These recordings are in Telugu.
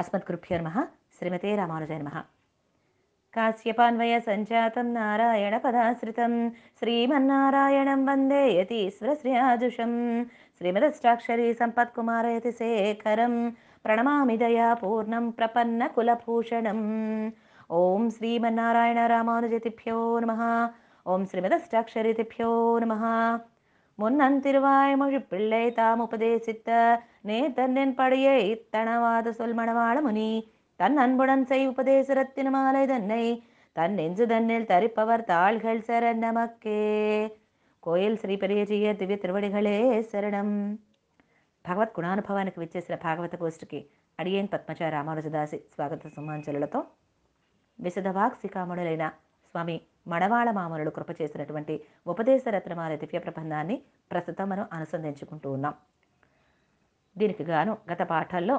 अस्मद्गुरुभ्योर्मः श्रीमते रामानुजय नमः काश्यपान्वय सञ्जातं नारायणपदाश्रितं श्रीमन्नारायणं वन्दे यतीश्वरश्रियाजुषं श्रीमदष्टाक्षरी सम्पत्कुमार यतिशेखरं प्रणमामि दयापूर्णं प्रपन्नकुलभूषणम् ॐ श्रीमन्नारायण रामानुजतिभ्यो नमः ॐ श्रीमदष्टाक्षरीतिभ्यो नमः முன்னன் திருவாய்மொழி பிள்ளை தாம் உபதேசித்த நேத்தன்னென் படியை இத்தனவாத சொல் மணவாள முனி தன் அன்புடன் செய் உபதேசரத்தின் மாலை தன்னை தன் நெஞ்சு தன்னில் தரிப்பவர் தாள்கள் சரண் நமக்கே கோயில் శ్రీ పెరియజీయ దివ్య తిరువడిగలే శరణం భగవత్ గుణానుభవానికి విచ్చేసిన భాగవత గోష్ఠికి అడియేన్ పద్మజ రామానుజదాసి స్వాగత సుమాంజలులతో విశదవాక్సికాముడులైన స్వామి మణవాళ మామూలు కృప చేసినటువంటి ఉపదేశ రత్నమాల దివ్య ప్రబంధాన్ని ప్రస్తుతం మనం అనుసంధించుకుంటూ ఉన్నాం దీనికి గాను గత పాఠాల్లో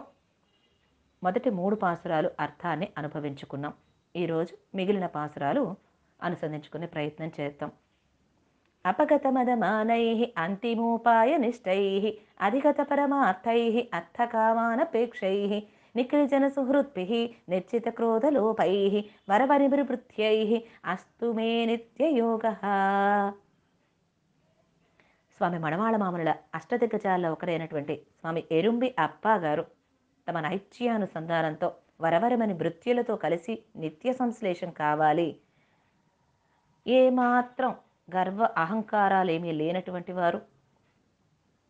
మొదటి మూడు పాసురాలు అర్థాన్ని అనుభవించుకున్నాం ఈరోజు మిగిలిన పాసురాలు అనుసంధించుకునే ప్రయత్నం చేద్దాం అపగతమదమానై అంతిమోపాయ నిష్టై అధిగత పరమార్థై అర్థకామానపేక్షై నిఖిలజన సుహృద్భి నిర్చిత క్రోధలోపై వరవనిభివృత్యై అస్తు మే నిత్యయోగ స్వామి మణవాళ మామనుల అష్టదిగ్గజాల్లో ఒకరైనటువంటి స్వామి ఎరుంబి అప్పా గారు తమ నైత్యానుసంధానంతో వరవరమని భృత్యులతో కలిసి నిత్య సంశ్లేషం కావాలి ఏమాత్రం గర్వ అహంకారాలేమీ లేనటువంటి వారు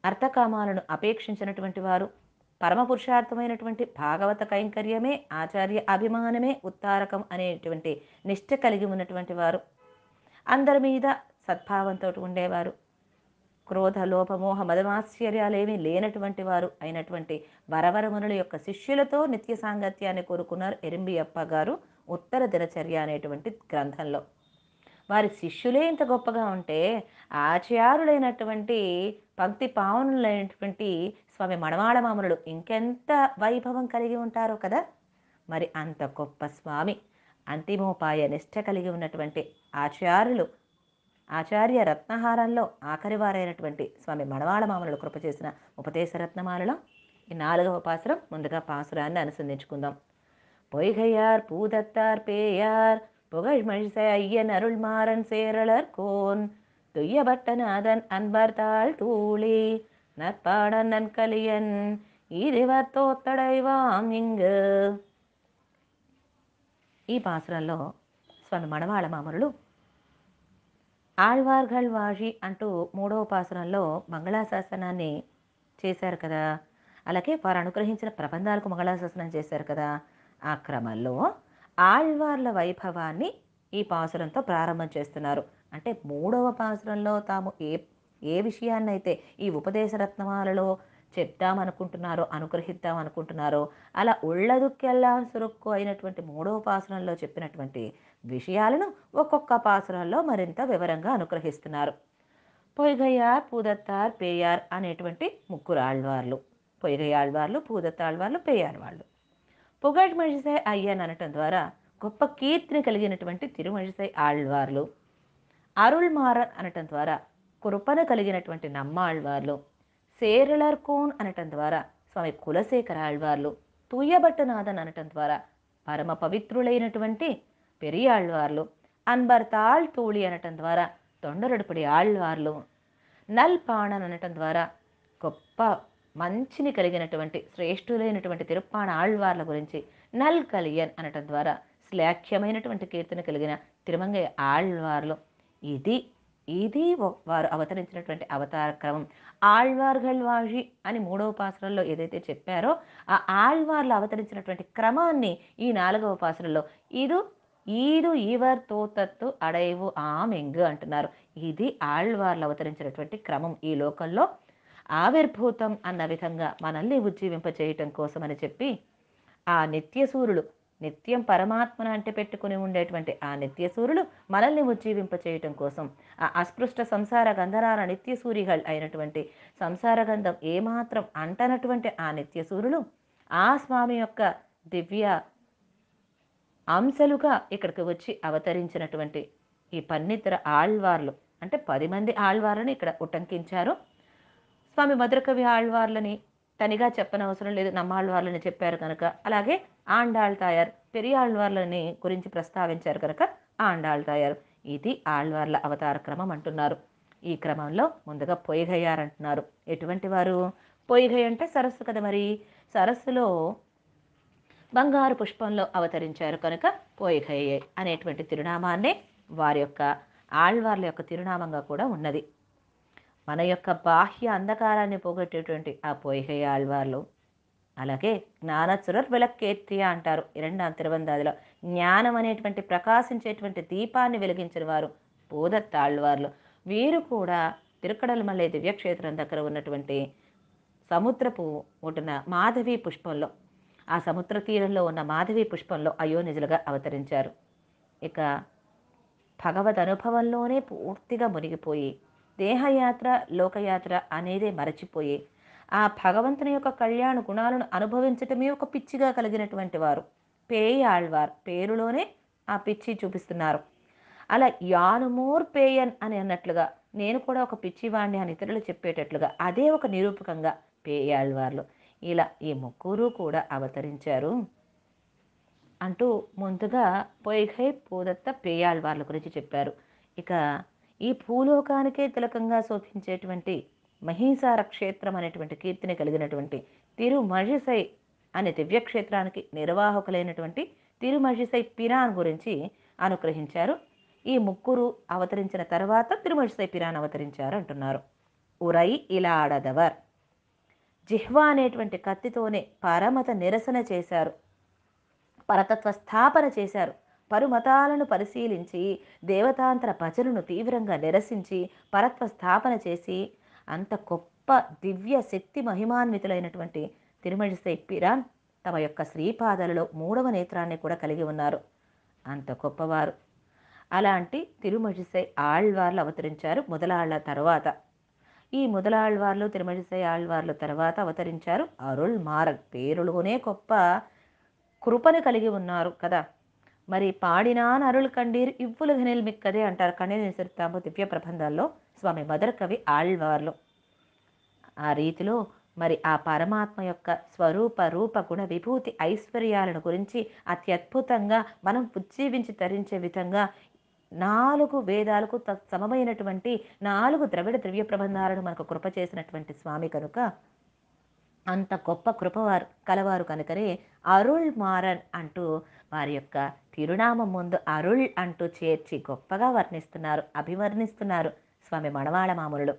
అర్థకామాలను అపేక్షించినటువంటి వారు పరమ పురుషార్థమైనటువంటి భాగవత కైంకర్యమే ఆచార్య అభిమానమే ఉత్తారకం అనేటువంటి నిష్ట కలిగి ఉన్నటువంటి వారు అందరి మీద సద్భావంతో ఉండేవారు క్రోధ లోపమోహ మదమాశ్చర్యాలేమీ లేనటువంటి వారు అయినటువంటి వరవరమునుల యొక్క శిష్యులతో నిత్య సాంగత్యాన్ని కోరుకున్నారు ఎరింబియప్ప గారు ఉత్తర దినచర్య అనేటువంటి గ్రంథంలో వారి శిష్యులే ఇంత గొప్పగా ఉంటే ఆచార్యులైనటువంటి పంక్తి పావనులైనటువంటి స్వామి మణమాళమామునుడు ఇంకెంత వైభవం కలిగి ఉంటారో కదా మరి అంత గొప్ప స్వామి అంతిమోపాయ నిష్ట కలిగి ఉన్నటువంటి ఆచార్యులు ఆచార్య రత్నహారంలో ఆఖరివారైనటువంటి స్వామి మడవాళ మామలు కృప చేసిన ఉపదేశరత్నమాలలో ఈ నాలుగవ పాసురం ముందుగా పాసురాన్ని అనుసంధించుకుందాం பொய்கையார் పూదత్తార్ పేయార్ புகழ்மழிச అయ్యన్ అరుళ్ మారన్ సేరళర్ కోన్ அன்பர் தாள் தூளி நற்பாடன் நன்கலியன் இருவர் ఇంగు ఈ పాసురంలో స్వామి మడవాళ మామరుడు ఆళ్వార్ఘల్ వాషి అంటూ మూడవ ఉపాసనలో మంగళాశాసనాన్ని చేశారు కదా అలాగే వారు అనుగ్రహించిన ప్రబంధాలకు మంగళాశాసనం చేశారు కదా ఆ క్రమంలో ఆళ్వార్ల వైభవాన్ని ఈ పాసురంతో ప్రారంభం చేస్తున్నారు అంటే మూడవ పాసురంలో తాము ఏ ఏ విషయాన్నైతే ఈ ఉపదేశరత్నమాలలో చెప్తామనుకుంటున్నారో అనుగ్రహిద్దాం అనుకుంటున్నారో అలా ఒళ్ళదుక్కెల్లా సురుక్కు అయినటువంటి మూడవ పాసనంలో చెప్పినటువంటి విషయాలను ఒక్కొక్క పాసురాల్లో మరింత వివరంగా అనుగ్రహిస్తున్నారు పొయ్గయ్యార్ పూదత్తార్ పేయార్ అనేటువంటి ముగ్గురు ఆళ్వార్లు పొయ్గయాళ్వార్లు పూదత్తాళ్వార్లు పేయార్ వాళ్ళు పొగట్ మజిసై అయ్యన్ అనటం ద్వారా గొప్ప కీర్తిని కలిగినటువంటి తిరుమజిసై ఆళ్వార్లు అరుళ్ మారన్ అనటం ద్వారా కృపణ కలిగినటువంటి నమ్మాళ్వార్లు కోన్ అనటం ద్వారా స్వామి కులశేఖర ఆళ్వార్లు తూయబట్టనాథన్ అనటం ద్వారా పరమ పవిత్రులైనటువంటి பெரியாழ்வார்லோ அன்பர் தாழ் தோழி అనటం ద్వారా తొండరడుపడి ఆళ్వార్లు నల్పాణన్ అనటం ద్వారా గొప్ప మంచిని కలిగినటువంటి శ్రేష్ఠులైనటువంటి తిరుప్పాణ ఆళ్వార్ల గురించి నల్ కలియన్ అనటం ద్వారా శ్లాఖ్యమైనటువంటి కీర్తన కలిగిన తిరుమంగయ్య ఆళ్వార్లు ఇది ఇది వారు అవతరించినటువంటి అవతార క్రమం ఆళ్వార్గల్ వాషి అని మూడవ పాసరంలో ఏదైతే చెప్పారో ఆ ఆళ్వార్లు అవతరించినటువంటి క్రమాన్ని ఈ నాలుగవ పాసరంలో ఇది ఈడు ఈవర్ తోతత్తు అడైవు ఆమెంగ్ అంటున్నారు ఇది ఆళ్వార్లు అవతరించినటువంటి క్రమం ఈ లోకంలో ఆవిర్భూతం అన్న విధంగా మనల్ని ఉజ్జీవింప చేయటం అని చెప్పి ఆ నిత్యసూరులు నిత్యం పరమాత్మను అంటే పెట్టుకుని ఉండేటువంటి ఆ నిత్యసూరులు మనల్ని ఉజ్జీవింప చేయటం కోసం ఆ అస్పృష్ట సంసార గంధరాల నిత్యసూరిகள் అయినటువంటి సంసార గంధం ఏమాత్రం అంటనటువంటి ఆ నిత్యసూరులు ఆ స్వామి యొక్క దివ్య అంశలుగా ఇక్కడికి వచ్చి అవతరించినటువంటి ఈ పన్నిద్దర ఆళ్వార్లు అంటే పది మంది ఆళ్వార్లను ఇక్కడ ఉటంకించారు స్వామి భద్రకవి ఆళ్వార్లని తనిగా చెప్పనవసరం లేదు నమ్మాళ్వార్లని చెప్పారు కనుక అలాగే ఆండాళ్ తాయారు పెరియాళ్వార్లని గురించి ప్రస్తావించారు కనుక ఆండాళ్ తాయారు ఇది ఆళ్వార్ల అవతార క్రమం అంటున్నారు ఈ క్రమంలో ముందుగా పొయ్యిగయ్యారంటున్నారు ఎటువంటి వారు పొయ్యిగయ్య అంటే సరస్సు కదా మరి సరస్సులో బంగారు పుష్పంలో అవతరించారు కనుక పోయికయ్యే అనేటువంటి తిరునామాన్నే వారి యొక్క ఆళ్వార్ల యొక్క తిరునామంగా కూడా ఉన్నది మన యొక్క బాహ్య అంధకారాన్ని పోగొట్టేటువంటి ఆ పోయికయ్య ఆళ్వార్లు అలాగే జ్ఞానచురర్ విలక్కేర్తి అంటారు రెండాం తిరువందాదిలో జ్ఞానం అనేటువంటి ప్రకాశించేటువంటి దీపాన్ని వెలిగించిన వారు ఆళ్వార్లు వీరు కూడా తిరుకడలమల్లై దివ్యక్షేత్రం దగ్గర ఉన్నటువంటి సముద్రపు ఒడ్డున మాధవి పుష్పంలో ఆ సముద్ర తీరంలో ఉన్న మాధవి పుష్పంలో అయోనిజులుగా అవతరించారు ఇక భగవద్ అనుభవంలోనే పూర్తిగా మునిగిపోయి దేహయాత్ర లోకయాత్ర అనేదే మరచిపోయి ఆ భగవంతుని యొక్క కళ్యాణ గుణాలను అనుభవించటమే ఒక పిచ్చిగా కలిగినటువంటి వారు పేయ ఆళ్వార్ పేరులోనే ఆ పిచ్చి చూపిస్తున్నారు అలా యానుమోర్ పేయన్ అని అన్నట్లుగా నేను కూడా ఒక పిచ్చివాణ్ణి అని ఇతరులు చెప్పేటట్లుగా అదే ఒక నిరూపకంగా పేయాళ్ళవార్లు ఇలా ఈ ముగ్గురు కూడా అవతరించారు అంటూ ముందుగా పొయ్గై పూదత్త పేయాల్ వాళ్ళ గురించి చెప్పారు ఇక ఈ భూలోకానికే తిలకంగా శోభించేటువంటి మహీసార క్షేత్రం అనేటువంటి కీర్తిని కలిగినటువంటి తిరుమజిసై అనే దివ్యక్షేత్రానికి నిర్వాహకులైనటువంటి తిరుమజిసై పిరాన్ గురించి అనుగ్రహించారు ఈ ముగ్గురు అవతరించిన తర్వాత తిరుమజిసై పిరాన్ అవతరించారు అంటున్నారు ఉరై ఇలాడదవర్ జిహ్వా అనేటువంటి కత్తితోనే పరమత నిరసన చేశారు పరతత్వ స్థాపన చేశారు పరుమతాలను పరిశీలించి దేవతాంతర భజనను తీవ్రంగా నిరసించి పరత్వ స్థాపన చేసి అంత గొప్ప దివ్య శక్తి మహిమాన్వితులైనటువంటి తిరుమలిసై పిరాన్ తమ యొక్క శ్రీపాదలలో మూడవ నేత్రాన్ని కూడా కలిగి ఉన్నారు అంత గొప్పవారు అలాంటి తిరుమలిసై ఆళ్వార్లు అవతరించారు మొదలాళ్ల తర్వాత ఈ ముదలాళ్వార్లు తిరుమలిసై ఆళ్వార్లు తర్వాత అవతరించారు అరుళ్ మారగ్ పేరులోనే గొప్ప కృపను కలిగి ఉన్నారు కదా మరి పాడినాన్ అరుళ్ కండీర్ ఇవ్వులు ఘనిల్ మిక్కదే అంటారు కండీర్ నిసరితాము దివ్య ప్రబంధాల్లో స్వామి మదర్ కవి ఆళ్వార్లు ఆ రీతిలో మరి ఆ పరమాత్మ యొక్క స్వరూప రూప గుణ విభూతి ఐశ్వర్యాలను గురించి అత్యద్భుతంగా మనం ఉజ్జీవించి తరించే విధంగా నాలుగు వేదాలకు సమమైనటువంటి నాలుగు ద్రవిడ ద్రవ్య ప్రబంధాలను మనకు కృప చేసినటువంటి స్వామి కనుక అంత గొప్ప కృపవారు కలవారు కనుకనే అరుళ్ మారన్ అంటూ వారి యొక్క తిరునామం ముందు అరుళ్ అంటూ చేర్చి గొప్పగా వర్ణిస్తున్నారు అభివర్ణిస్తున్నారు స్వామి మణవాళ మామూలు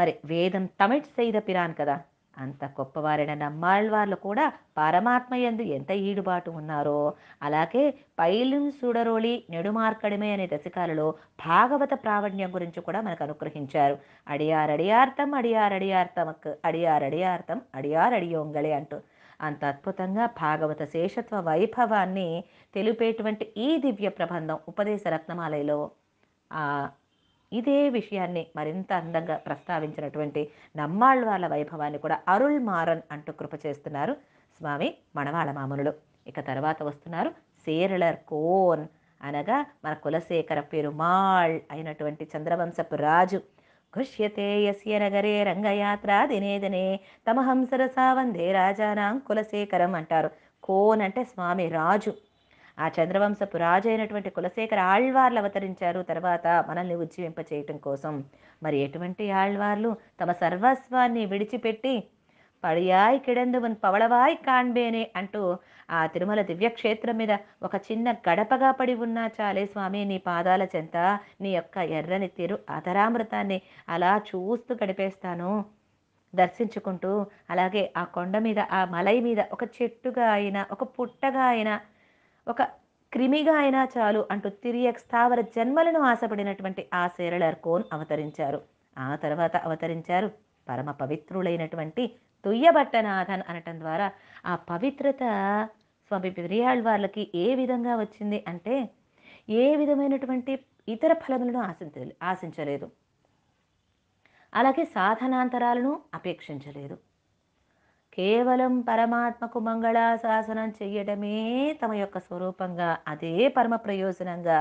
మరి వేదం తమిళ్ సైద పిరాన్ కదా అంత గొప్పవారైన నమ్మాళ్ళవార్లు కూడా పరమాత్మయందు ఎంత ఈడుబాటు ఉన్నారో అలాగే పైలిం సుడరోళి నెడుమార్కడమే అనే దశకాలలో భాగవత ప్రావణ్యం గురించి కూడా మనకు అనుగ్రహించారు అడియారడియార్థం అడియారడియార్థమక్ అడియారడియార్థం అడియారడియోంగళి అంటూ అంత అద్భుతంగా భాగవత శేషత్వ వైభవాన్ని తెలిపేటువంటి ఈ దివ్య ప్రబంధం ఉపదేశ రత్నమాలయలో ఇదే విషయాన్ని మరింత అందంగా ప్రస్తావించినటువంటి నమ్మాళ్ళ వైభవాన్ని కూడా అరుళ్ మారన్ అంటూ కృప చేస్తున్నారు స్వామి మణవాళ మామనులు ఇక తర్వాత వస్తున్నారు సేరళర్ కోన్ అనగా మన కులశేఖర పెరుమాళ్ అయినటువంటి చంద్రవంశపు రాజు గృహ్యతే యస్య నగరే రంగయాత్ర దినే తమహంసరసా వందే రాజానాం కులశేఖరం అంటారు కోన్ అంటే స్వామి రాజు ఆ చంద్రవంశపు రాజు అయినటువంటి కులశేఖర ఆళ్వార్లు అవతరించారు తర్వాత మనల్ని ఉజ్జీవింప చేయటం కోసం మరి ఎటువంటి ఆళ్వార్లు తమ సర్వస్వాన్ని విడిచిపెట్టి పడియాయ్ కిడందువన్ పవళవాయ్ కాన్బేనే అంటూ ఆ తిరుమల దివ్యక్షేత్రం మీద ఒక చిన్న గడపగా పడి ఉన్నా చాలే స్వామి నీ పాదాల చెంత నీ యొక్క ఎర్రని తిరు అధరామృతాన్ని అలా చూస్తూ గడిపేస్తాను దర్శించుకుంటూ అలాగే ఆ కొండ మీద ఆ మలై మీద ఒక చెట్టుగా అయినా ఒక పుట్టగా అయినా ఒక క్రిమిగా అయినా చాలు అంటూ తిరియక్ స్థావర జన్మలను ఆశపడినటువంటి ఆ సేరలర్ కోన్ అవతరించారు ఆ తర్వాత అవతరించారు పరమ పవిత్రులైనటువంటి తుయ్యబట్టనాథన్ అనటం ద్వారా ఆ పవిత్రత స్వామి వాళ్ళకి ఏ విధంగా వచ్చింది అంటే ఏ విధమైనటువంటి ఇతర ఫలములను ఆశించలే ఆశించలేదు అలాగే సాధనాంతరాలను అపేక్షించలేదు కేవలం పరమాత్మకు మంగళాశాసనం చెయ్యడమే తమ యొక్క స్వరూపంగా అదే పరమ ప్రయోజనంగా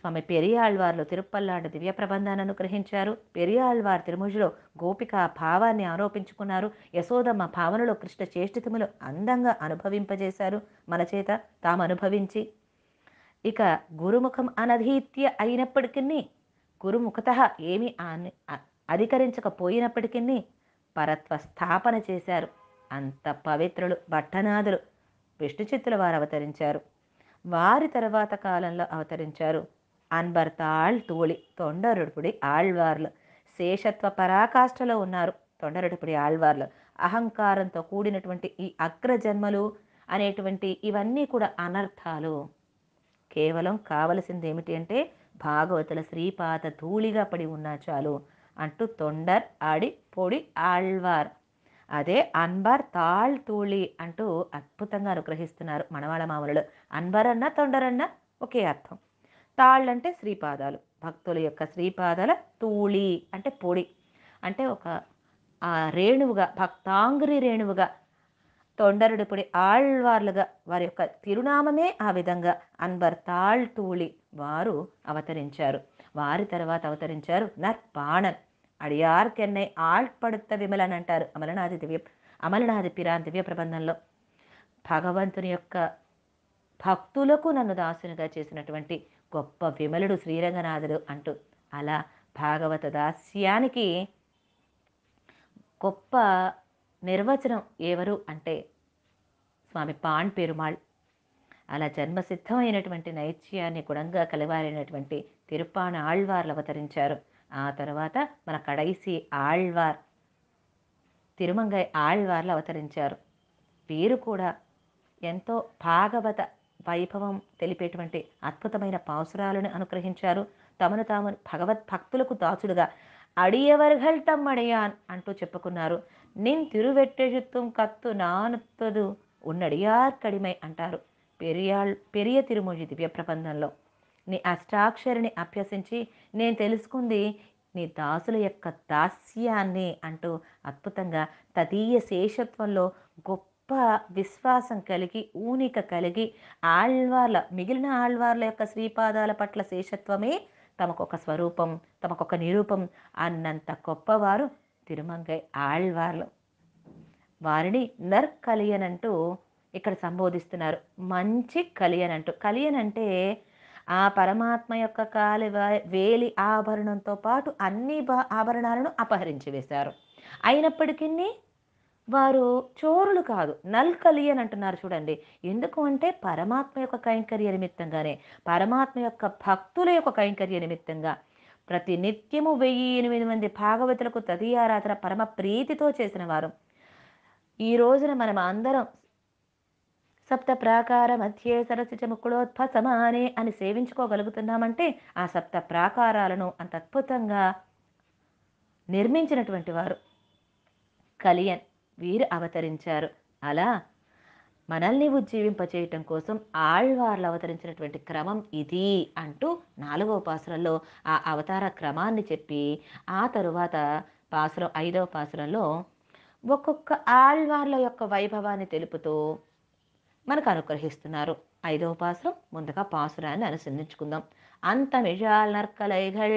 స్వామి పెరియాళ్వార్లు తిరుప్పల్లాంటి దివ్య ప్రబంధాన్ని అనుగ్రహించారు పెరియాళ్వార్ తిరుముజిలో గోపిక భావాన్ని ఆరోపించుకున్నారు యశోదమ్మ భావనలో కృష్ణ చేష్టితములు అందంగా అనుభవింపజేశారు మన చేత తాము అనుభవించి ఇక గురుముఖం అనధీత్య అయినప్పటికీ గురుముఖత ఏమి అధికరించకపోయినప్పటికీ పరత్వ స్థాపన చేశారు అంత పవిత్రులు భట్టనాథులు విష్ణుచిత్తుల వారు అవతరించారు వారి తర్వాత కాలంలో అవతరించారు అన్బర్ తాళ్ తూళి తొండరుడుపుడి ఆళ్వార్లు శేషత్వ పరాకాష్ఠలో ఉన్నారు తొండరుడుపుడి ఆళ్వార్లు అహంకారంతో కూడినటువంటి ఈ అగ్రజన్మలు అనేటువంటి ఇవన్నీ కూడా అనర్థాలు కేవలం కావలసింది ఏమిటి అంటే భాగవతుల శ్రీపాత ధూళిగా పడి ఉన్నా చాలు అంటూ తొండర్ ఆడి పొడి ఆళ్వార్ అదే అన్బార్ తాళ్ తూళి అంటూ అద్భుతంగా అనుగ్రహిస్తున్నారు మనవాళ్ళ మామూలు అన్బర్ అన్న తొండరన్న ఒకే అర్థం తాళ్ళు అంటే శ్రీపాదాలు భక్తుల యొక్క శ్రీపాదాల తూళి అంటే పొడి అంటే ఒక రేణువుగా భక్తాంగురి రేణువుగా తొండరుడు పొడి ఆళ్వార్లుగా వారి యొక్క తిరునామమే ఆ విధంగా అన్బర్ తాళ్ తూళి వారు అవతరించారు వారి తర్వాత అవతరించారు నర్పాణన్ అడియార్ కెన్నై ఆల్పడుత విమలన్ అంటారు అమలనాథి దివ్య అమలనాథి పిరాన్ దివ్య ప్రబంధంలో భగవంతుని యొక్క భక్తులకు నన్ను దాసునిగా చేసినటువంటి గొప్ప విమలుడు శ్రీరంగనాథుడు అంటూ అలా భాగవత దాస్యానికి గొప్ప నిర్వచనం ఎవరు అంటే స్వామి పాన్ పెరుమాళ్ అలా జన్మసిద్ధమైనటువంటి నైత్యాన్ని గుణంగా కలివారైనటువంటి తిరుపాన ఆళ్వార్లు అవతరించారు ఆ తర్వాత మన కడైసి ఆళ్వార్ తిరుమంగై ఆళ్వార్లు అవతరించారు వీరు కూడా ఎంతో భాగవత వైభవం తెలిపేటువంటి అద్భుతమైన పాసురాలను అనుగ్రహించారు తమను తాము భగవద్భక్తులకు దాసుడుగా అడియవర్గల్ తమ్మడియాన్ అంటూ చెప్పుకున్నారు నిన్ తిరువెట్టెజుత్వం కత్తు నానుత్తదు ఉన్నడియార్ కడిమై అంటారు పెరియాళ్ పెరియ తిరుమూజి దివ్య ప్రబంధంలో నీ అష్టాక్షరిని అభ్యసించి నేను తెలుసుకుంది నీ దాసుల యొక్క దాస్యాన్ని అంటూ అద్భుతంగా తదీయ శేషత్వంలో గొప్ప విశ్వాసం కలిగి ఊనిక కలిగి ఆళ్వార్ల మిగిలిన ఆళ్వార్ల యొక్క శ్రీపాదాల పట్ల శేషత్వమే తమకొక స్వరూపం తమకొక నిరూపం అన్నంత గొప్పవారు తిరుమంగై ఆళ్వార్లు వారిని నర్కలియనంటూ ఇక్కడ సంబోధిస్తున్నారు మంచి కలియన్ అంటూ కలియన్ అంటే ఆ పరమాత్మ యొక్క కాలి వేలి ఆభరణంతో పాటు అన్ని ఆభరణాలను అపహరించి వేశారు అయినప్పటికీ వారు చోరులు కాదు నల్ కలి అని అంటున్నారు చూడండి ఎందుకు అంటే పరమాత్మ యొక్క కైంకర్య నిమిత్తంగానే పరమాత్మ యొక్క భక్తుల యొక్క కైంకర్య నిమిత్తంగా ప్రతి నిత్యము వెయ్యి ఎనిమిది మంది భాగవతులకు తదియారాధన పరమ ప్రీతితో చేసిన వారు ఈ రోజున మనం అందరం సప్త ప్రాకార మధ్య సరసిజ ముకుళోత్ఫ సమానే అని సేవించుకోగలుగుతున్నామంటే ఆ సప్త ప్రాకారాలను అంత అద్భుతంగా నిర్మించినటువంటి వారు కలియన్ వీరు అవతరించారు అలా మనల్ని ఉజ్జీవింపచేయటం కోసం ఆళ్వార్లు అవతరించినటువంటి క్రమం ఇది అంటూ నాలుగవ పాసురంలో ఆ అవతార క్రమాన్ని చెప్పి ఆ తరువాత పాసురం ఐదవ పాసురంలో ఒక్కొక్క ఆళ్వార్ల యొక్క వైభవాన్ని తెలుపుతూ మనకు అనుగ్రహిస్తున్నారు ఐదవ పాసురం ముందుగా పాసురాన్ని అనుసంధించుకుందాం அந்த மிழால் நற்கலைகள்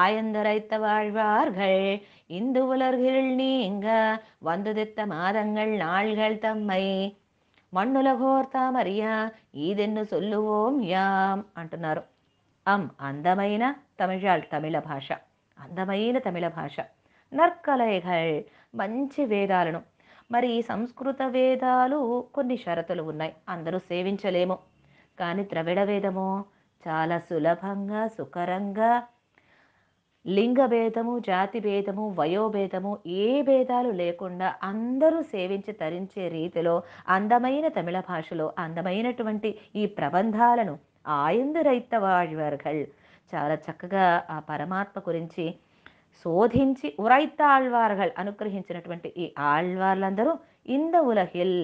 ஆயந்தரைத்த வாழ்வார்கள் இந்து உலர்கில் நீங்க வந்துதித்த மாதங்கள் நாள்கள் தம்மை మన్నులఘోర్ తామరియా ఈదెన్ను ఓం యాం అంటున్నారు అం అందమైన తమిళాల్ తమిళ భాష అందమైన తమిళ భాష నర్కలైఘల్ మంచి వేదాలను మరి సంస్కృత వేదాలు కొన్ని షరతులు ఉన్నాయి అందరూ సేవించలేము కానీ ద్రవిడ వేదము చాలా సులభంగా సుకరంగా లింగ భేదము జాతి భేదము వయోభేదము ఏ భేదాలు లేకుండా అందరూ సేవించి తరించే రీతిలో అందమైన తమిళ భాషలో అందమైనటువంటి ఈ ప్రబంధాలను ఆయందు రైతవాళ్వర్గల్ చాలా చక్కగా ఆ పరమాత్మ గురించి శోధించి ఉరైత ఆళ్వార్கள் అనుగ్రహించినటువంటి ఈ ఆళ్వార్లందరూ ఇంద ఉలహిల్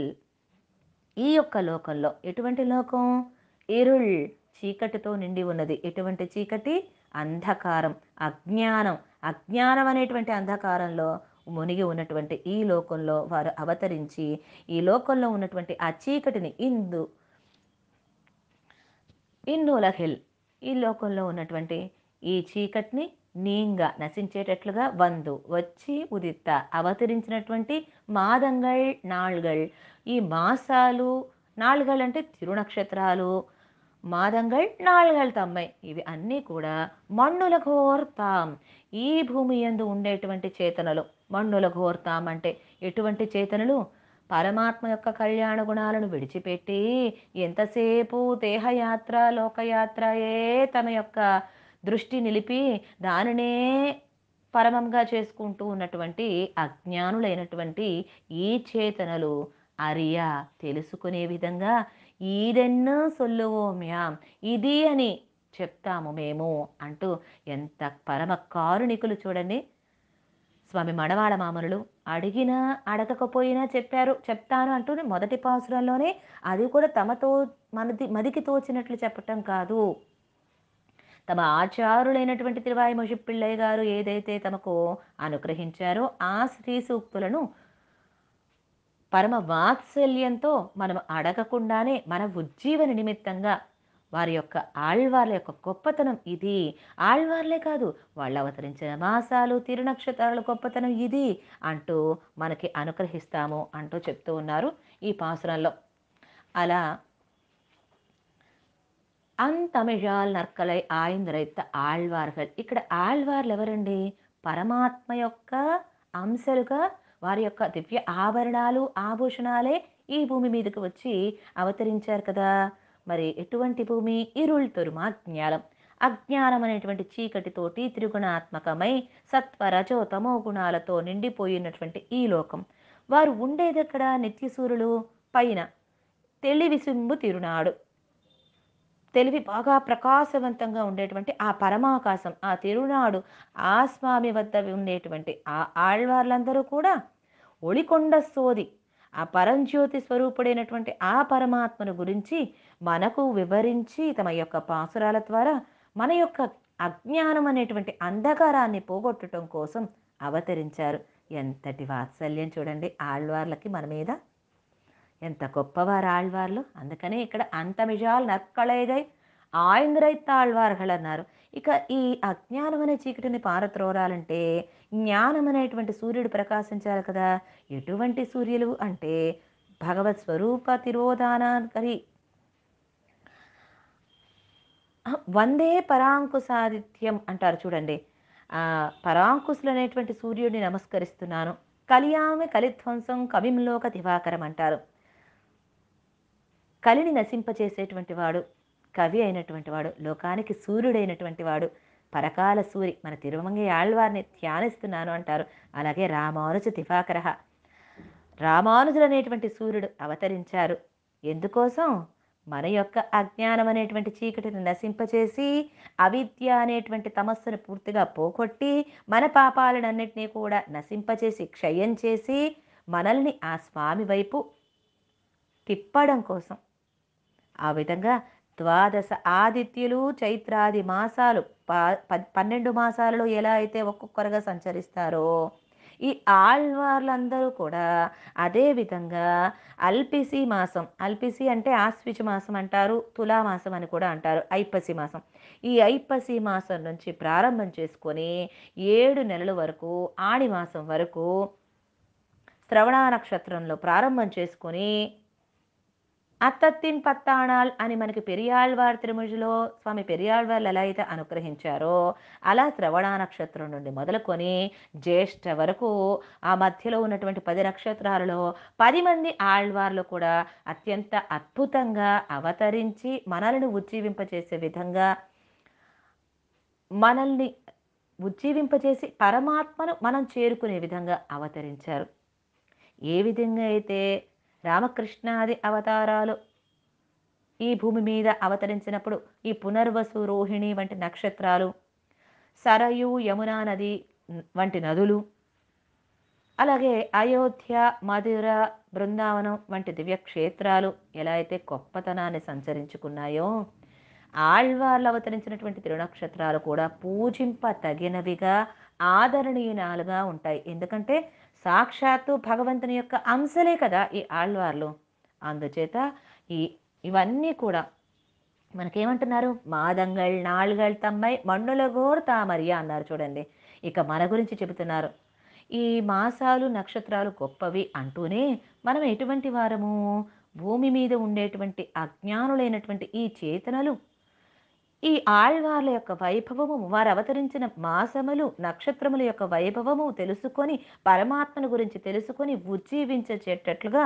ఈ యొక్క లోకంలో ఎటువంటి లోకం ఇరుళ్ చీకటితో నిండి ఉన్నది ఎటువంటి చీకటి అంధకారం అజ్ఞానం అజ్ఞానం అనేటువంటి అంధకారంలో మునిగి ఉన్నటువంటి ఈ లోకంలో వారు అవతరించి ఈ లోకంలో ఉన్నటువంటి ఆ చీకటిని ఇందు ఇందు ఉలహిల్ ఈ లోకంలో ఉన్నటువంటి ఈ చీకటిని నీంగా నశించేటట్లుగా వందు వచ్చి ఉదిత్త అవతరించినటువంటి మాదంగళ్ నాళ్గల్ ఈ మాసాలు నాళ్గల్ అంటే తిరునక్షత్రాలు మాదంగళ్ నాళ్గల్ తమ్మై ఇవి అన్నీ కూడా మన్నుల ఘోర్తాం ఈ భూమి ఎందు ఉండేటువంటి చేతనలు మన్నుల ఘోర్తాం అంటే ఎటువంటి చేతనలు పరమాత్మ యొక్క కళ్యాణ గుణాలను విడిచిపెట్టి ఎంతసేపు దేహయాత్ర లోకయాత్రయే తమ యొక్క దృష్టి నిలిపి దానినే పరమంగా చేసుకుంటూ ఉన్నటువంటి అజ్ఞానులైనటువంటి ఈ చేతనలు అరియా తెలుసుకునే విధంగా ఈదెన్నో మ్యామ్ ఇది అని చెప్తాము మేము అంటూ ఎంత పరమ కారుణికులు చూడండి స్వామి మడవాళ్ళ మామనులు అడిగినా అడగకపోయినా చెప్పారు చెప్తాను అంటూ మొదటి పాసురంలోనే అది కూడా తమతో మనది మదికి తోచినట్లు చెప్పటం కాదు తమ ఆచారులైనటువంటి తిరువాయిమొషి పిళ్ళయ్య గారు ఏదైతే తమకు అనుగ్రహించారో ఆ శ్రీ సూక్తులను పరమ వాత్సల్యంతో మనం అడగకుండానే మన ఉజ్జీవన నిమిత్తంగా వారి యొక్క ఆళ్వార్ల యొక్క గొప్పతనం ఇది ఆళ్వార్లే కాదు వాళ్ళు అవతరించిన మాసాలు తిరునక్షత్రాల గొప్పతనం ఇది అంటూ మనకి అనుగ్రహిస్తాము అంటూ చెప్తూ ఉన్నారు ఈ పాసురంలో అలా అంతమిళాల్ నర్కలై ఆయందురైత ఆళ్వార్గల్ ఇక్కడ ఆళ్వార్లు ఎవరండి పరమాత్మ యొక్క అంశలుగా వారి యొక్క దివ్య ఆభరణాలు ఆభూషణాలే ఈ భూమి మీదకు వచ్చి అవతరించారు కదా మరి ఎటువంటి భూమి ఇరుళ్ తురుమా జ్ఞానం అజ్ఞానం అనేటువంటి చీకటితోటి త్రిగుణాత్మకమై సత్వరజో తమో గుణాలతో నిండిపోయినటువంటి ఈ లోకం వారు అక్కడ నిత్యసూరులు పైన తెలివిసింబు తిరునాడు తెలివి బాగా ప్రకాశవంతంగా ఉండేటువంటి ఆ పరమాకాశం ఆ తిరునాడు ఆ స్వామి వద్ద ఉండేటువంటి ఆ ఆళ్వార్లందరూ కూడా ఒళికొండ సోది ఆ పరంజ్యోతి స్వరూపుడైనటువంటి ఆ పరమాత్మను గురించి మనకు వివరించి తమ యొక్క పాసురాల ద్వారా మన యొక్క అజ్ఞానం అనేటువంటి అంధకారాన్ని పోగొట్టడం కోసం అవతరించారు ఎంతటి వాత్సల్యం చూడండి ఆళ్వార్లకి మన మీద ఎంత గొప్పవారు ఆళ్వార్లు అందుకనే ఇక్కడ మిజాలు నక్కళేదై ఆయుందరైత ఆళ్వార్హల్ అన్నారు ఇక ఈ అజ్ఞానం అనే చీకటిని పారత్రోరాలంటే జ్ఞానం అనేటువంటి సూర్యుడు ప్రకాశించాలి కదా ఎటువంటి సూర్యులు అంటే భగవత్ స్వరూప తిరోధానాకరి వందే పరాంకుసాదిత్యం అంటారు చూడండి పరాంకుశులు అనేటువంటి సూర్యుడిని నమస్కరిస్తున్నాను కలియామె కలిధ్వంసం కవిం లోక దివాకరం అంటారు కలిని నశింపచేసేటువంటి వాడు కవి అయినటువంటి వాడు లోకానికి సూర్యుడైనటువంటి వాడు పరకాల సూరి మన తిరుమంగి ఆళ్వారిని ధ్యానిస్తున్నాను అంటారు అలాగే రామానుజ దివాకర రామానుజులు అనేటువంటి సూర్యుడు అవతరించారు ఎందుకోసం మన యొక్క అజ్ఞానం అనేటువంటి చీకటిని నశింపచేసి అవిద్య అనేటువంటి తమస్సును పూర్తిగా పోగొట్టి మన పాపాలను అన్నిటినీ కూడా నశింపచేసి క్షయం చేసి మనల్ని ఆ స్వామి వైపు తిప్పడం కోసం ఆ విధంగా ద్వాదశ ఆదిత్యులు చైత్రాది మాసాలు పన్నెండు మాసాలలో ఎలా అయితే ఒక్కొక్కరుగా సంచరిస్తారో ఈ ఆళ్వార్లందరూ కూడా అదే విధంగా అల్పిసి మాసం అల్పిసి అంటే ఆస్విచ మాసం అంటారు తులామాసం అని కూడా అంటారు ఐపసి మాసం ఈ ఐపసి మాసం నుంచి ప్రారంభం చేసుకొని ఏడు నెలల వరకు ఆణి మాసం వరకు శ్రవణ నక్షత్రంలో ప్రారంభం చేసుకొని అత్తత్తిన్ పత్తాణాల్ అని మనకి పెరియాళ్వారి తిరుమలలో స్వామి పెరియాళ్వార్లు ఎలా అయితే అనుగ్రహించారో అలా శ్రవణ నక్షత్రం నుండి మొదలుకొని జ్యేష్ఠ వరకు ఆ మధ్యలో ఉన్నటువంటి పది నక్షత్రాలలో పది మంది ఆళ్వార్లు కూడా అత్యంత అద్భుతంగా అవతరించి మనల్ని ఉజ్జీవింపచేసే విధంగా మనల్ని ఉజ్జీవింపచేసి పరమాత్మను మనం చేరుకునే విధంగా అవతరించారు ఏ విధంగా అయితే రామకృష్ణాది అవతారాలు ఈ భూమి మీద అవతరించినప్పుడు ఈ పునర్వసు రోహిణి వంటి నక్షత్రాలు సరయు యమునా నది వంటి నదులు అలాగే అయోధ్య మధుర బృందావనం వంటి దివ్యక్షేత్రాలు ఎలా అయితే గొప్పతనాన్ని సంచరించుకున్నాయో ఆళ్వార్లు అవతరించినటువంటి తిరునక్షత్రాలు కూడా పూజింప తగినవిగా ఆదరణీయనాలుగా ఉంటాయి ఎందుకంటే సాక్షాత్తు భగవంతుని యొక్క అంశలే కదా ఈ ఆళ్వార్లు అందుచేత ఈ ఇవన్నీ కూడా మనకేమంటున్నారు మాదంగల్ నాళ్ళుగళ్ తమ్మై గోరు తామర్య అన్నారు చూడండి ఇక మన గురించి చెబుతున్నారు ఈ మాసాలు నక్షత్రాలు గొప్పవి అంటూనే మనం ఎటువంటి వారము భూమి మీద ఉండేటువంటి అజ్ఞానులైనటువంటి ఈ చేతనలు ఈ ఆళ్వార్ల యొక్క వైభవము వారు అవతరించిన మాసములు నక్షత్రముల యొక్క వైభవము తెలుసుకొని పరమాత్మను గురించి తెలుసుకొని ఉజ్జీవించేటట్లుగా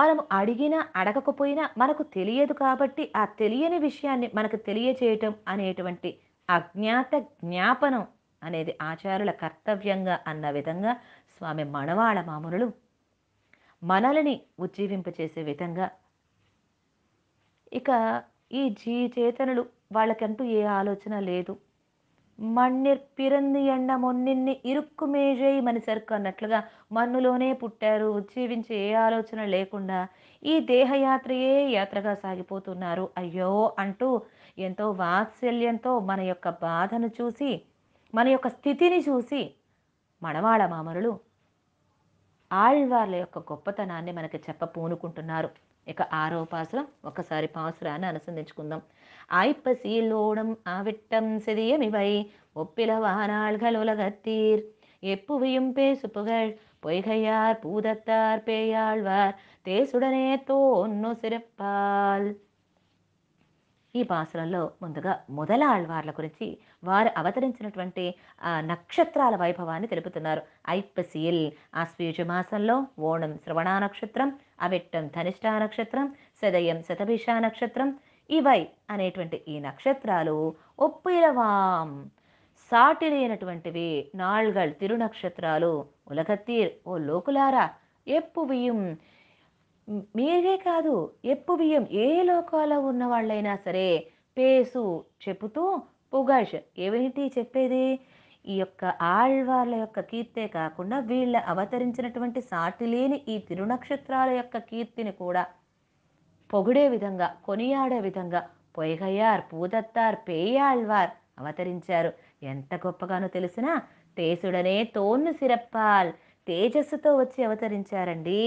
మనం అడిగినా అడగకపోయినా మనకు తెలియదు కాబట్టి ఆ తెలియని విషయాన్ని మనకు తెలియచేయటం అనేటువంటి అజ్ఞాత జ్ఞాపనం అనేది ఆచారుల కర్తవ్యంగా అన్న విధంగా స్వామి మణవాళ మామూలు మనలని ఉజ్జీవింపచేసే విధంగా ఇక ఈ జీ చేతనులు వాళ్ళకంటూ ఏ ఆలోచన లేదు మన్నిర్ పిరంది ఎండ మొన్నిన్ని ఇరుక్కు మని సరుకు అన్నట్లుగా మన్నులోనే పుట్టారు జీవించే ఏ ఆలోచన లేకుండా ఈ దేహయాత్రయే యాత్రగా సాగిపోతున్నారు అయ్యో అంటూ ఎంతో వాత్సల్యంతో మన యొక్క బాధను చూసి మన యొక్క స్థితిని చూసి మణవాళ మామరులు ఆళ్వార్ల యొక్క గొప్పతనాన్ని మనకి చెప్ప పూనుకుంటున్నారు ఇక ఆరో పాసురం ఒకసారి పాసురాన్ని అనుసంధించుకుందాం ആയിപ്പസിയിലോടും ആവിട്ടം സെതിയമിവൈ ഒപ്പിലവാനാൾകളുലകത്തീർ എപ്പുവയും പേസുപ്പുകൾ പൊയ്കയാർ పూదత్తార్ పేయాళ్వార్ తేసుడనే തോന്നു సిరప్పాల్ ఈ పాసురంలో ముందుగా మొదల ఆళ్వార్ల గురించి వారు అవతరించినటువంటి నక్షత్రాల వైభవాన్ని తెలుపుతున్నారు ఐప్పసీల్ ఆశ్వీజ మాసంలో ఓణం శ్రవణా నక్షత్రం అవిట్టం ధనిష్టా నక్షత్రం సదయం శతభిష నక్షత్రం ఇవై అనేటువంటి ఈ నక్షత్రాలు ఒప్పిరవాం సాటి లేనటువంటివి నాళ్గల్ తిరునక్షత్రాలు ఉలగత్తీర్ ఓ లోకులారా ఎప్పువియం మీరే కాదు ఎప్పువియం ఏ లోకాల్లో ఉన్న వాళ్ళైనా సరే పేసు చెబుతూ పుగాష్ ఏమిటి చెప్పేది ఈ యొక్క ఆళ్వార్ల యొక్క కీర్తే కాకుండా వీళ్ళ అవతరించినటువంటి సాటిలేని ఈ తిరునక్షత్రాల యొక్క కీర్తిని కూడా పొగిడే విధంగా కొనియాడే విధంగా పొయ్గయ్యార్ పూదత్తార్ పేయాళ్వార్ అవతరించారు ఎంత గొప్పగానో తెలిసినా తేసుడనే తోన్ను సిరప్పాల్ తేజస్సుతో వచ్చి అవతరించారండి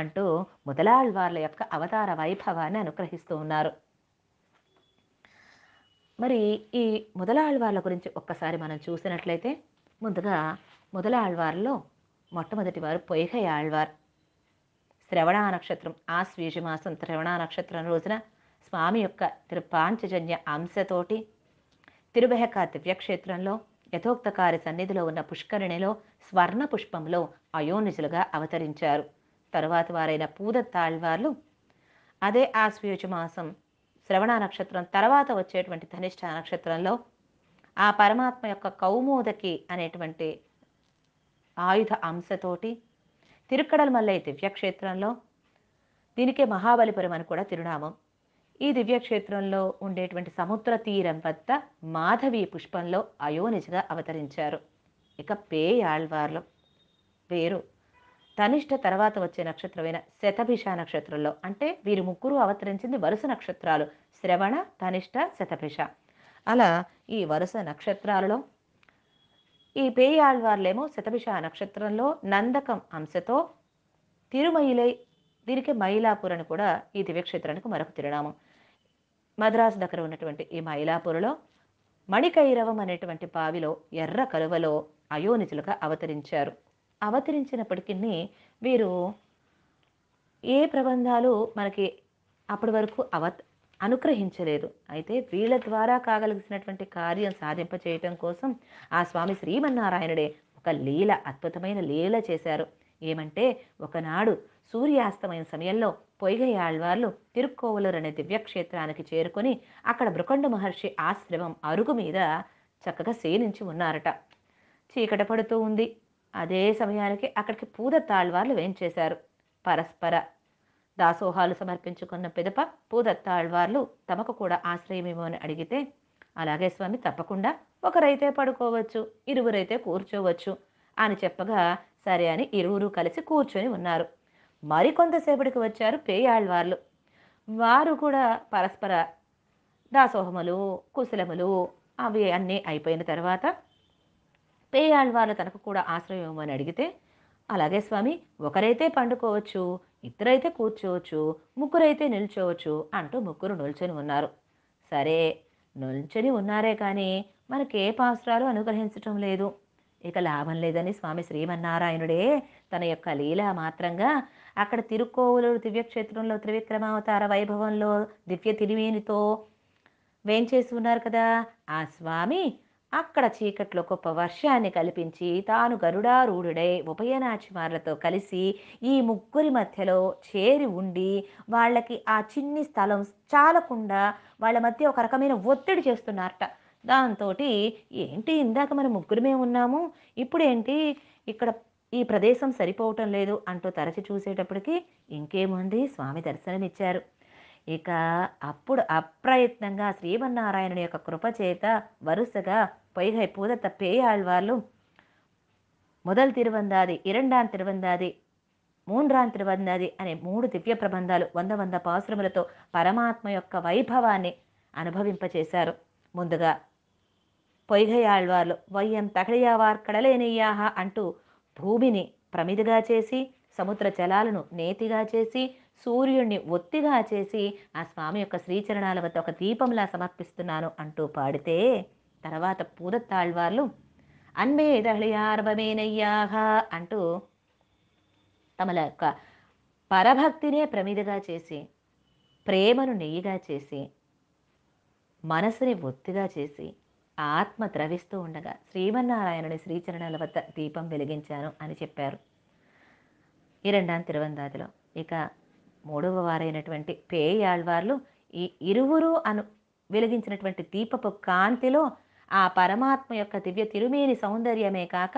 అంటూ ముదలాళ్వార్ల యొక్క అవతార వైభవాన్ని అనుగ్రహిస్తూ ఉన్నారు మరి ఈ మొదలాళ్వార్ల గురించి ఒక్కసారి మనం చూసినట్లయితే ముందుగా మొదలాళ్వార్లో మొట్టమొదటి వారు పొయ్యి ఆళ్వార్ శ్రవణ నక్షత్రం ఆ స్వీజమాసం శ్రవణ నక్షత్రం రోజున స్వామి యొక్క తిరుపాంచజన్య అంశతోటి తిరుబెహక దివ్యక్షేత్రంలో యథోక్తకారి సన్నిధిలో ఉన్న పుష్కరిణిలో స్వర్ణ పుష్పంలో అయోనిజులుగా అవతరించారు తరువాత వారైన పూదత్తాళ్వార్లు అదే ఆ స్వీజమాసం శ్రవణ నక్షత్రం తర్వాత వచ్చేటువంటి ధనిష్ట నక్షత్రంలో ఆ పరమాత్మ యొక్క కౌమోదకి అనేటువంటి ఆయుధ అంశతోటి తిరుక్కడల మల్లై దివ్యక్షేత్రంలో దీనికే మహాబలిపురం అని కూడా తిరునామం ఈ దివ్యక్షేత్రంలో ఉండేటువంటి సముద్ర తీరం వద్ద మాధవి పుష్పంలో అయోనిజగా అవతరించారు ఇక పేయాళ్వార్లు పేరు తనిష్ట తర్వాత వచ్చే నక్షత్రమైన శతభిష నక్షత్రంలో అంటే వీరు ముగ్గురు అవతరించింది వరుస నక్షత్రాలు శ్రవణ తనిష్ట శతభిష అలా ఈ వరుస నక్షత్రాలలో ఈ పేయాళ్వార్లేమో శతభిష నక్షత్రంలో నందకం అంశతో తిరుమయిలై దీనికి మైలాపూర్ అని కూడా ఈ దివ్యక్షేత్రానికి మరొక తిరునామం మద్రాసు దగ్గర ఉన్నటువంటి ఈ మైలాపూర్లో మణికైరవం అనేటువంటి బావిలో ఎర్ర కలువలో అయోనిజులుగా అవతరించారు అవతరించినప్పటికీ వీరు ఏ ప్రబంధాలు మనకి అప్పటి వరకు అవ అనుగ్రహించలేదు అయితే వీళ్ళ ద్వారా కాగలిగినటువంటి కార్యం సాధింప చేయటం కోసం ఆ స్వామి శ్రీమన్నారాయణుడే ఒక లీల అద్భుతమైన లీల చేశారు ఏమంటే ఒకనాడు సూర్యాస్తమైన సమయంలో పొయ్యి ఆళ్వార్లు తిరుక్కోవలూరు అనే దివ్యక్షేత్రానికి చేరుకొని అక్కడ బృకండ మహర్షి ఆశ్రమం అరుగు మీద చక్కగా సేనించి ఉన్నారట చీకట పడుతూ ఉంది అదే సమయానికి అక్కడికి పూద తాళ్వార్లు వేయించేశారు పరస్పర దాసోహాలు సమర్పించుకున్న పిదప పూద తాళ్వార్లు తమకు కూడా ఆశ్రయమేమో అని అడిగితే అలాగే స్వామి తప్పకుండా ఒకరైతే పడుకోవచ్చు ఇరువురైతే కూర్చోవచ్చు అని చెప్పగా సరే అని ఇరువురు కలిసి కూర్చొని ఉన్నారు మరికొంతసేపటికి వచ్చారు పేయాళ్వార్లు వారు కూడా పరస్పర దాసోహములు కుశలములు అవి అన్నీ అయిపోయిన తర్వాత పేయాళ్ళవారు తనకు కూడా ఆశ్రయం ఇవ్వమని అడిగితే అలాగే స్వామి ఒకరైతే పండుకోవచ్చు ఇద్దరైతే కూర్చోవచ్చు ముగ్గురైతే నిల్చోవచ్చు అంటూ ముగ్గురు నిల్చొని ఉన్నారు సరే నిల్చొని ఉన్నారే కానీ మనకి ఏ పాసురాలు అనుగ్రహించటం లేదు ఇక లాభం లేదని స్వామి శ్రీమన్నారాయణుడే తన యొక్క లీల మాత్రంగా అక్కడ తిరుక్కోవులు దివ్యక్షేత్రంలో త్రివిక్రమావతార వైభవంలో దివ్య తిరివేనితో వేంచేసి ఉన్నారు కదా ఆ స్వామి అక్కడ చీకట్లో గొప్ప వర్షాన్ని కల్పించి తాను గరుడారూఢుడై ఉభయనాచిమారులతో కలిసి ఈ ముగ్గురి మధ్యలో చేరి ఉండి వాళ్ళకి ఆ చిన్ని స్థలం చాలకుండా వాళ్ళ మధ్య ఒక రకమైన ఒత్తిడి చేస్తున్నారట దాంతో ఏంటి ఇందాక మనం ముగ్గురమే ఉన్నాము ఇప్పుడేంటి ఇక్కడ ఈ ప్రదేశం సరిపోవటం లేదు అంటూ తరచి చూసేటప్పటికీ ఇంకేముంది స్వామి దర్శనమిచ్చారు ఇక అప్పుడు అప్రయత్నంగా శ్రీమన్నారాయణుని యొక్క కృపచేత వరుసగా పొయ్గై పూదత్త వాళ్ళు మొదలు తిరువందాది இரண்டாம் తిరువందాది మూండ్రాన్ తిరువందాది అనే మూడు దివ్య ప్రబంధాలు వంద వంద పాశ్రములతో పరమాత్మ యొక్క వైభవాన్ని అనుభవింపచేశారు ముందుగా పొయ్గయాళ్వార్లు వయ్యం తగడియావార్ కడలేనియాహ అంటూ భూమిని ప్రమిదిగా చేసి సముద్ర జలాలను నేతిగా చేసి సూర్యుడిని ఒత్తిగా చేసి ఆ స్వామి యొక్క శ్రీచరణాల వద్ద ఒక దీపంలా సమర్పిస్తున్నాను అంటూ పాడితే తర్వాత పూరతాళ్వార్లు అన్వేదహళియార్వమేనయ్యాహ అంటూ తమ యొక్క పరభక్తినే ప్రమిదగా చేసి ప్రేమను నెయ్యిగా చేసి మనసుని ఒత్తిగా చేసి ఆత్మ ద్రవిస్తూ ఉండగా శ్రీమన్నారాయణుని శ్రీచరణాల వద్ద దీపం వెలిగించాను అని చెప్పారు ఈ రెండాం తిరువందాదిలో ఇక మూడవ వారైనటువంటి పేయాళ్వార్లు ఈ ఇరువురు అను వెలిగించినటువంటి దీపపు కాంతిలో ఆ పరమాత్మ యొక్క దివ్య తిరుమేని సౌందర్యమే కాక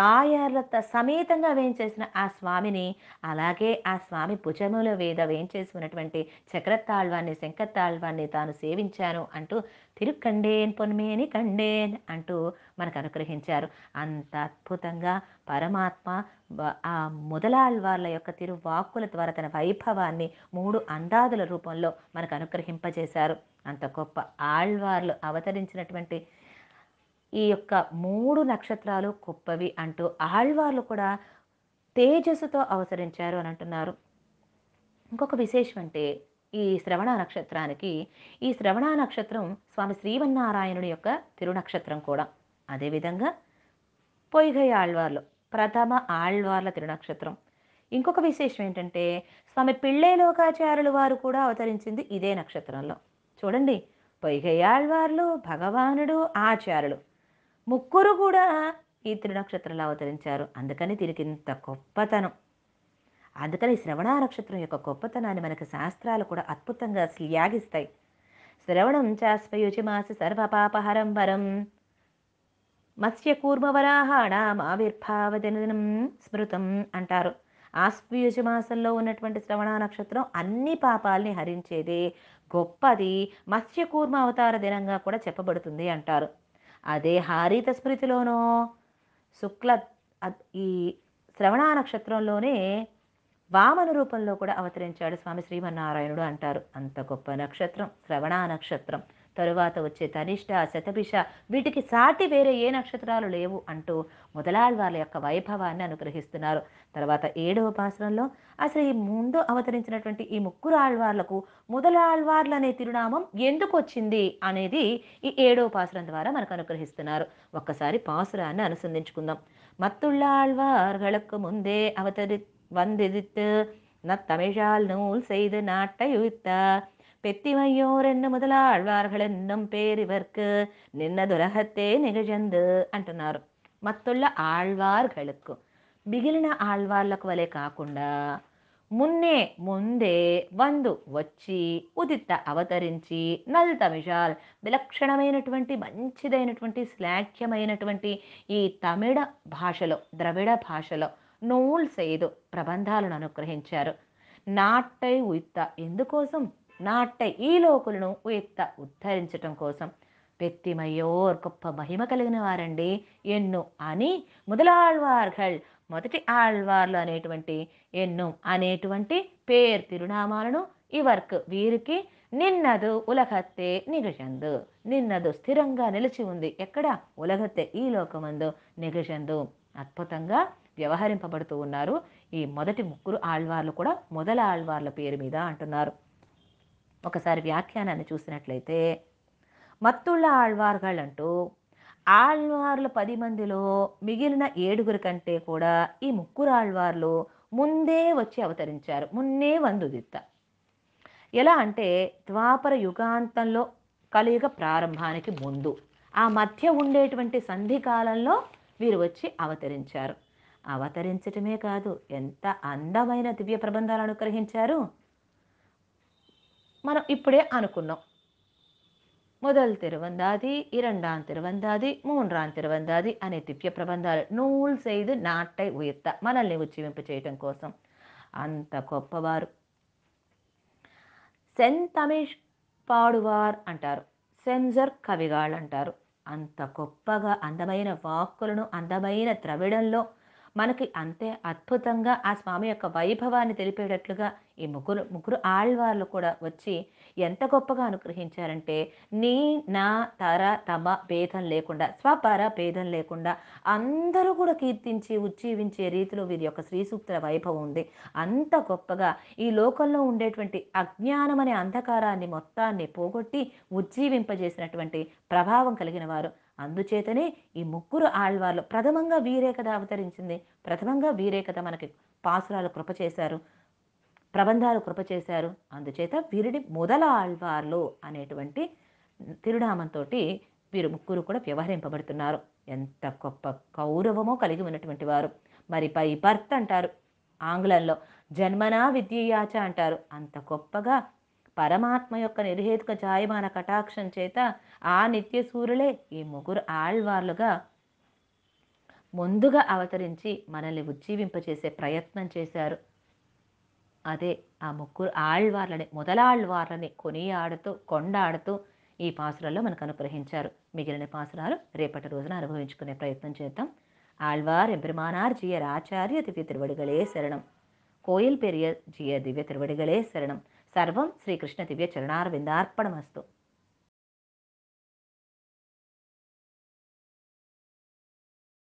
తాయార్లత సమేతంగా వేయించేసిన ఆ స్వామిని అలాగే ఆ స్వామి భుజముల వేద వేయించేసి ఉన్నటువంటి చక్రతాళ్వాన్ని శంకరతాళ్వాన్ని తాను సేవించాను అంటూ తిరుక్కండేన్ పొన్మేని కండేన్ అంటూ మనకు అనుగ్రహించారు అంత అద్భుతంగా పరమాత్మ ఆ మొదలాళ్వార్ల యొక్క తిరువాక్కుల ద్వారా తన వైభవాన్ని మూడు అందాదుల రూపంలో మనకు అనుగ్రహింపజేశారు అంత గొప్ప ఆళ్వార్లు అవతరించినటువంటి ఈ యొక్క మూడు నక్షత్రాలు గొప్పవి అంటూ ఆళ్వార్లు కూడా తేజస్సుతో అవతరించారు అని అంటున్నారు ఇంకొక విశేషం అంటే ఈ శ్రవణ నక్షత్రానికి ఈ శ్రవణ నక్షత్రం స్వామి శ్రీవన్నారాయణుడి యొక్క తిరునక్షత్రం కూడా అదేవిధంగా పొయ్యి ఆళ్వార్లు ప్రథమ ఆళ్వార్ల తిరునక్షత్రం ఇంకొక విశేషం ఏంటంటే స్వామి పిళ్ళే లోకాచారులు వారు కూడా అవతరించింది ఇదే నక్షత్రంలో చూడండి పొయ్యి ఆళ్వార్లు భగవానుడు ఆచార్యులు ముగ్గురు కూడా ఈ త్రినక్షత్రంలో అవతరించారు అందుకని దీనికి ఇంత గొప్పతనం అందుకని శ్రవణ నక్షత్రం యొక్క గొప్పతనాన్ని మనకి శాస్త్రాలు కూడా అద్భుతంగా శ్లాఘిస్తాయి శ్రవణం చాస్వయుచిమాసి సర్వపాపహరం వరం మత్స్యకూర్మవరాహాణం ఆవిర్భావదినం స్మృతం అంటారు ఆస్వయుజ మాసంలో ఉన్నటువంటి శ్రవణ నక్షత్రం అన్ని పాపాల్ని హరించేది గొప్పది మత్స్యకూర్మ అవతార దినంగా కూడా చెప్పబడుతుంది అంటారు అదే హారీత స్మృతిలోనో శుక్ల ఈ శ్రవణ నక్షత్రంలోనే వామన రూపంలో కూడా అవతరించాడు స్వామి శ్రీమన్నారాయణుడు అంటారు అంత గొప్ప నక్షత్రం శ్రవణ నక్షత్రం తరువాత వచ్చే తనిష్ట శతభిష వీటికి సాటి వేరే ఏ నక్షత్రాలు లేవు అంటూ వాళ్ళ యొక్క వైభవాన్ని అనుగ్రహిస్తున్నారు తర్వాత ఏడవ పాసనంలో అసలు ఈ ముందు అవతరించినటువంటి ఈ ముగ్గురు ఆళ్వార్లకు ముదలాళ్వార్లు అనే తిరునామం ఎందుకు వచ్చింది అనేది ఈ ఏడవ పాసురం ద్వారా మనకు అనుగ్రహిస్తున్నారు ఒక్కసారి పాసురాన్ని అనుసంధించుకుందాం మత్తుళ్ళ ఆళ్వార్లకు ముందే అవతరి తమిషాల్ నూల్ நூல் செய்து நாட்டை പെത്തിവയ്യോരെന്ന് മുതലാഴ്വാർകളെന്നും പേരിവർക്ക് നിന്നതുലഹത്തെ നികജന്ത് అంటున్నారు మత్తుళ్ళ ఆళ్వార్గలకు మిగిలిన ఆళ్వార్లకు వలె కాకుండా మున్నే ముందే వందు వచ్చి ఉదిత్త అవతరించి నల్తమిషాల్ విలక్షణమైనటువంటి మంచిదైనటువంటి శ్లాఘ్యమైనటువంటి ఈ తమిళ భాషలో ద్రవిడ భాషలో నూల్ సైదు ప్రబంధాలను అనుగ్రహించారు నాట్టై ఉయిత్త ఎందుకోసం నాట్ట ఈ లోకులను ఎత్త ఉద్ధరించటం కోసం గొప్ప మహిమ కలిగిన వారండి ఎన్ను అని మొదలాళ్వార్గల్ మొదటి ఆళ్వార్లు అనేటువంటి ఎన్ను అనేటువంటి పేరు తిరునామాలను వర్క్ వీరికి నిన్నదు ఉలగత్తే నిగజందు నిన్నదు స్థిరంగా నిలిచి ఉంది ఎక్కడ ఉలగత్తే ఈ లోకమందు నిగజందు అద్భుతంగా వ్యవహరింపబడుతూ ఉన్నారు ఈ మొదటి ముగ్గురు ఆళ్వార్లు కూడా మొదల ఆళ్వార్ల పేరు మీద అంటున్నారు ఒకసారి వ్యాఖ్యానాన్ని చూసినట్లయితే మత్తుళ్ళ ఆళ్వార్గాళ్ళు అంటూ ఆళ్వార్ల పది మందిలో మిగిలిన ఏడుగురి కంటే కూడా ఈ ముగ్గురు ఆళ్వార్లు ముందే వచ్చి అవతరించారు మున్నే వందుదిత్త ఎలా అంటే ద్వాపర యుగాంతంలో కలియుగ ప్రారంభానికి ముందు ఆ మధ్య ఉండేటువంటి సంధికాలంలో వీరు వచ్చి అవతరించారు అవతరించటమే కాదు ఎంత అందమైన దివ్య ప్రబంధాలు అనుగ్రహించారు మనం ఇప్పుడే అనుకున్నాం మొదల్ తిరువందాది ఇరండాన్ తిరువందాది மூன்றாம் తిరువందాది అనే దివ్య ప్రబంధాలు నూల్ చేదు నాటై ఉయర్త మనల్ని ఉజ్జీవింప చేయటం కోసం అంత గొప్పవారు సెన్ తమిష్ పాడువార్ అంటారు సెన్జర్ కవిగాళ్ళు అంటారు అంత గొప్పగా అందమైన వాక్కులను అందమైన ద్రవిడంలో మనకి అంతే అద్భుతంగా ఆ స్వామి యొక్క వైభవాన్ని తెలిపేటట్లుగా ఈ ముగ్గురు ముగ్గురు ఆళ్వార్లు కూడా వచ్చి ఎంత గొప్పగా అనుగ్రహించారంటే నీ నా తర తమ భేదం లేకుండా స్వపర భేదం లేకుండా అందరూ కూడా కీర్తించి ఉజ్జీవించే రీతిలో వీరి యొక్క శ్రీ సూక్తుల వైభవం ఉంది అంత గొప్పగా ఈ లోకంలో ఉండేటువంటి అజ్ఞానం అనే అంధకారాన్ని మొత్తాన్ని పోగొట్టి ఉజ్జీవింపజేసినటువంటి ప్రభావం కలిగిన వారు అందుచేతనే ఈ ముగ్గురు ఆళ్వార్లు ప్రథమంగా వీరే అవతరించింది ప్రథమంగా వీరే మనకి పాసురాలు కృప చేశారు ప్రబంధాలు కృప చేశారు అందుచేత వీరిని మొదల ఆళ్వార్లు అనేటువంటి తిరునామంతో వీరు ముగ్గురు కూడా వ్యవహరింపబడుతున్నారు ఎంత గొప్ప గౌరవమో కలిగి ఉన్నటువంటి వారు మరి పై బర్త్ అంటారు ఆంగ్లంలో జన్మనా విద్యయాచ అంటారు అంత గొప్పగా పరమాత్మ యొక్క నిర్హేతుక జాయమాన కటాక్షం చేత ఆ నిత్య సూర్యులే ఈ ముగ్గురు ఆళ్వార్లుగా ముందుగా అవతరించి మనల్ని ఉజ్జీవింపచేసే ప్రయత్నం చేశారు అదే ఆ ముగ్గురు ఆళ్వార్లని మొదలాళ్వార్లని కొనియాడుతూ కొండాడుతూ ఈ పాసురాల్లో మనకు అనుగ్రహించారు మిగిలిన పాసురాలు రేపటి రోజున అనుభవించుకునే ప్రయత్నం చేద్దాం ఆళ్వార్ எம்பெருமானார் ஜியர் ஆச்சாரிய దివ్య తిరువడిగలే శరణం కోయిల్ పెరియ ஜிய దివ్య తిరువడిగలే శరణం సర్వం శ్రీకృష్ణ దివ్య చరణార్ విందార్పణమస్తు